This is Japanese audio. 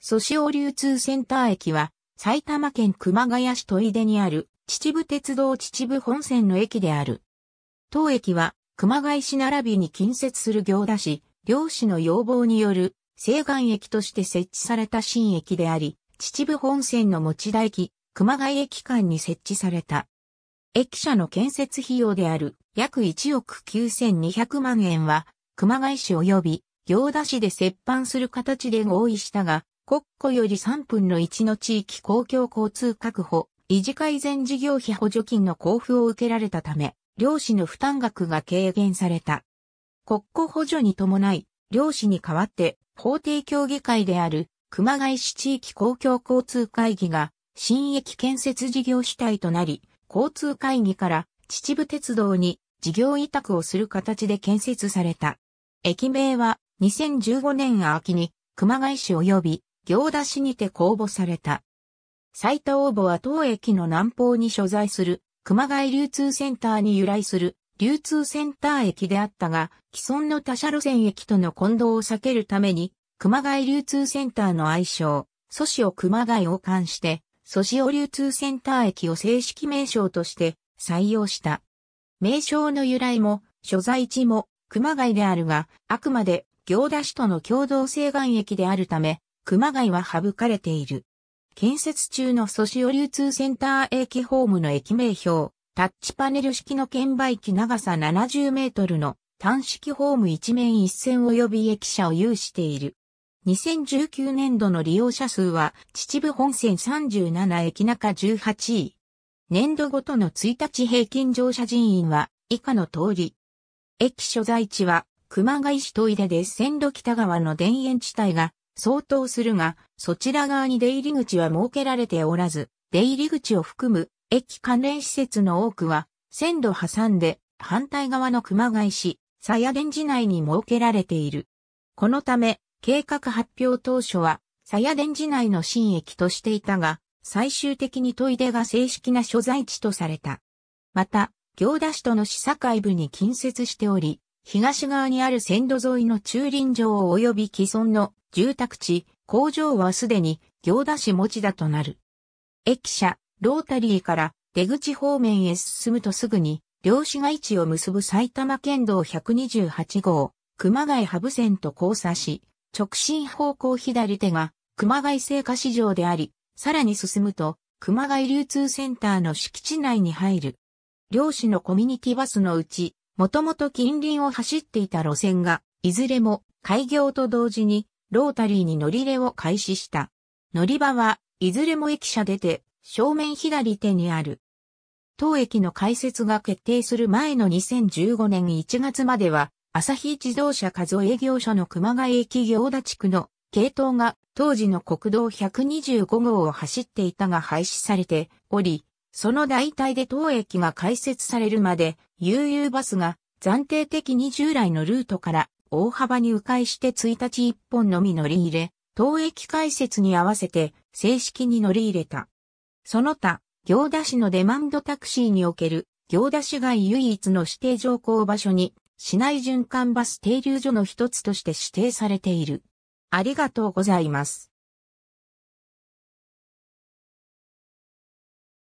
蘇塩流通センター駅は、埼玉県熊谷市戸出にある、秩父鉄道秩父本線の駅である。当駅は、熊谷市並びに近接する行田市、漁師の要望による、西岸駅として設置された新駅であり、秩父本線の持田駅、熊谷駅間に設置された。駅舎の建設費用である約1億9200万円は、熊谷市及び行田市で折半する形で合意したが、国庫より3分の1の地域公共交通確保、維持改善事業費補助金の交付を受けられたため、漁師の負担額が軽減された。国庫補助に伴い、漁師に代わって法定協議会である熊谷市地域公共交通会議が新駅建設事業主体となり、交通会議から秩父鉄道に事業委託をする形で建設された。駅名は2015年秋に熊谷市及び行田市にて公募された。最多応募は当駅の南方に所在する熊谷流通センターに由来する流通センター駅であったが、既存の他社路線駅との混同を避けるために、熊谷流通センターの愛称、蘇シを熊谷を冠して、蘇シを流通センター駅を正式名称として採用した。名称の由来も、所在地も熊谷であるが、あくまで行田市との共同西岸駅であるため、熊谷は省かれている。建設中のソシオ流通センター駅ホームの駅名標、タッチパネル式の券売機長さ70メートルの単式ホーム一面一線及び駅舎を有している。2019年度の利用者数は秩父本線37駅中18位。年度ごとの1日平均乗車人員は以下の通り。駅所在地は熊谷市戸出で線路北側の田園地帯が相当するが、そちら側に出入り口は設けられておらず、出入り口を含む駅関連施設の多くは、線路挟んで反対側の熊谷市、鞘電寺内に設けられている。このため、計画発表当初は、鞘電寺内の新駅としていたが、最終的に問い出が正式な所在地とされた。また、行田市との市境部に近接しており、東側にある線路沿いの駐輪場及び既存の住宅地、工場はすでに行田市持田となる。駅舎、ロータリーから出口方面へ進むとすぐに、漁師街地を結ぶ埼玉県道128号、熊谷ハブ線と交差し、直進方向左手が熊谷製菓市場であり、さらに進むと熊谷流通センターの敷地内に入る。漁師のコミュニティバスのうち、もともと近隣を走っていた路線が、いずれも開業と同時にロータリーに乗り入れを開始した。乗り場はいずれも駅舎出て正面左手にある。当駅の開設が決定する前の2015年1月までは、朝日自動車数営業所の熊谷駅行田地区の系統が当時の国道125号を走っていたが廃止されており、その代替で当駅が開設されるまで、UU バスが暫定的に従来のルートから大幅に迂回して1日1本のみ乗り入れ、当駅開設に合わせて正式に乗り入れた。その他、行田市のデマンドタクシーにおける行田市外唯一の指定乗降場所に市内循環バス停留所の一つとして指定されている。ありがとうございます。